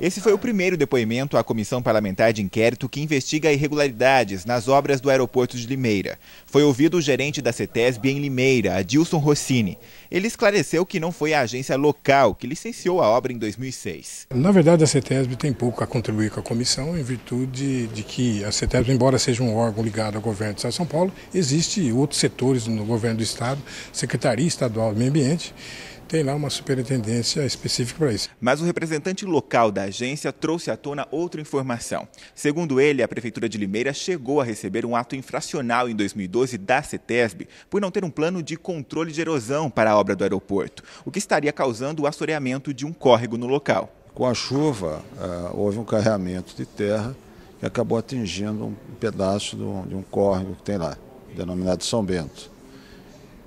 Esse foi o primeiro depoimento à Comissão Parlamentar de Inquérito que investiga irregularidades nas obras do aeroporto de Limeira. Foi ouvido o gerente da CETESB em Limeira, Adilson Rossini. Ele esclareceu que não foi a agência local que licenciou a obra em 2006. Na verdade, a CETESB tem pouco a contribuir com a comissão, em virtude de que a CETESB, embora seja um órgão ligado ao governo de São Paulo, existe outros setores no governo do Estado, Secretaria Estadual do Meio Ambiente, tem lá uma superintendência específica para isso. Mas o representante local da agência trouxe à tona outra informação. Segundo ele, a Prefeitura de Limeira chegou a receber um ato infracional em 2012 da CETESB por não ter um plano de controle de erosão para a obra do aeroporto, o que estaria causando o assoreamento de um córrego no local. Com a chuva, é, houve um carreamento de terra que acabou atingindo um pedaço de um córrego que tem lá, denominado São Bento.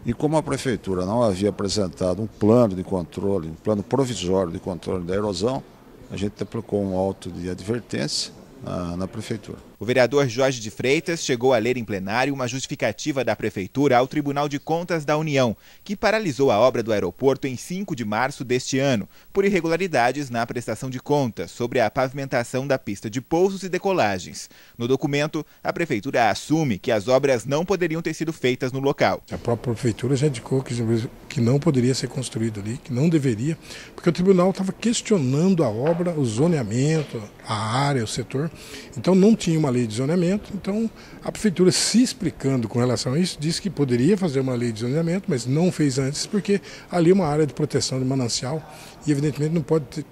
E como a prefeitura não havia apresentado um plano de controle, um plano provisório de controle da erosão, a gente aplicou um auto de advertência na, ah, na prefeitura. O vereador Jorge de Freitas chegou a ler em plenário uma justificativa da Prefeitura ao Tribunal de Contas da União, que paralisou a obra do aeroporto em 5 de março deste ano, por irregularidades na prestação de contas sobre a pavimentação da pista de pousos e decolagens. No documento, a Prefeitura assume que as obras não poderiam ter sido feitas no local. A própria Prefeitura já indicou que não poderia ser construído ali, que não deveria, porque o tribunal estava questionando a obra, o zoneamento, a área, o setor. Então não tinha uma lei de zoneamento, então a prefeitura se explicando com relação a isso, disse que poderia fazer uma lei de zoneamento, mas não fez antes, porque ali é uma área de proteção de manancial e evidentemente não pode ter,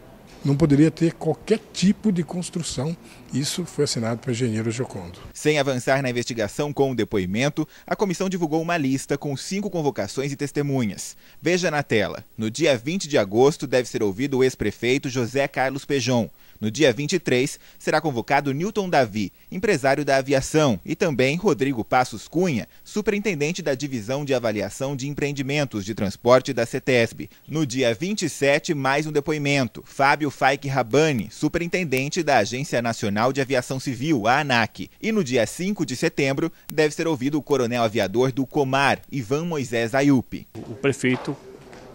não poderia ter qualquer tipo de construção. Isso foi assinado pelo engenheiro Jocondo. Sem avançar na investigação com o depoimento, a comissão divulgou uma lista com cinco convocações e testemunhas. Veja na tela. No dia 20 de agosto deve ser ouvido o ex-prefeito José Carlos Pejon. No dia 23, será convocado Newton Davi, empresário da aviação, e também Rodrigo Passos Cunha, superintendente da Divisão de Avaliação de Empreendimentos de Transporte da CETESB. No dia 27, mais um depoimento. Fábio Faik Rabani, superintendente da Agência Nacional de Aviação Civil, a ANAC. E no dia 5 de setembro, deve ser ouvido o coronel aviador do Comar, Ivan Moisés Ayup. O prefeito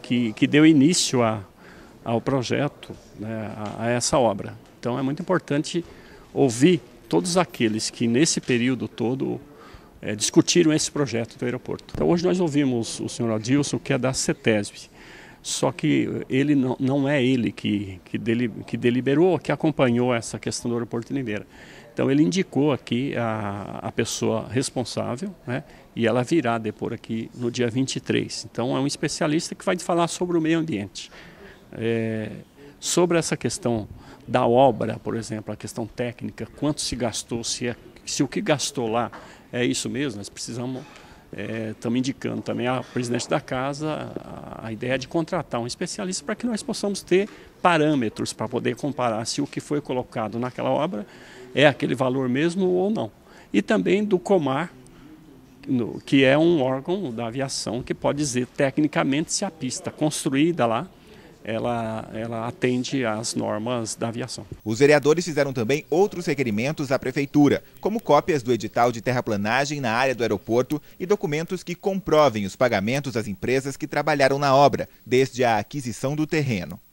que, que deu início a ao projeto, né, a, a essa obra. Então é muito importante ouvir todos aqueles que nesse período todo é, discutiram esse projeto do aeroporto. Então, hoje nós ouvimos o senhor Adilson, que é da CETESB, só que ele não, não é ele que, que, dele, que deliberou, que acompanhou essa questão do aeroporto de Limeira. Então, ele indicou aqui a, a pessoa responsável né, e ela virá depor aqui no dia 23. Então, é um especialista que vai falar sobre o meio ambiente é, sobre essa questão da obra, por exemplo, a questão técnica, quanto se gastou, se, é, se o que gastou lá é isso mesmo, nós precisamos, é, estamos é, indicando também ao presidente da casa a, a ideia de contratar um especialista para que nós possamos ter parâmetros para poder comparar se o que foi colocado naquela obra é aquele valor mesmo ou não. E também do Comar, no, que é um órgão da aviação que pode dizer tecnicamente se a pista construída lá ela, ela atende às normas da aviação. Os vereadores fizeram também outros requerimentos à Prefeitura, como cópias do edital de terraplanagem na área do aeroporto e documentos que comprovem os pagamentos às empresas que trabalharam na obra, desde a aquisição do terreno.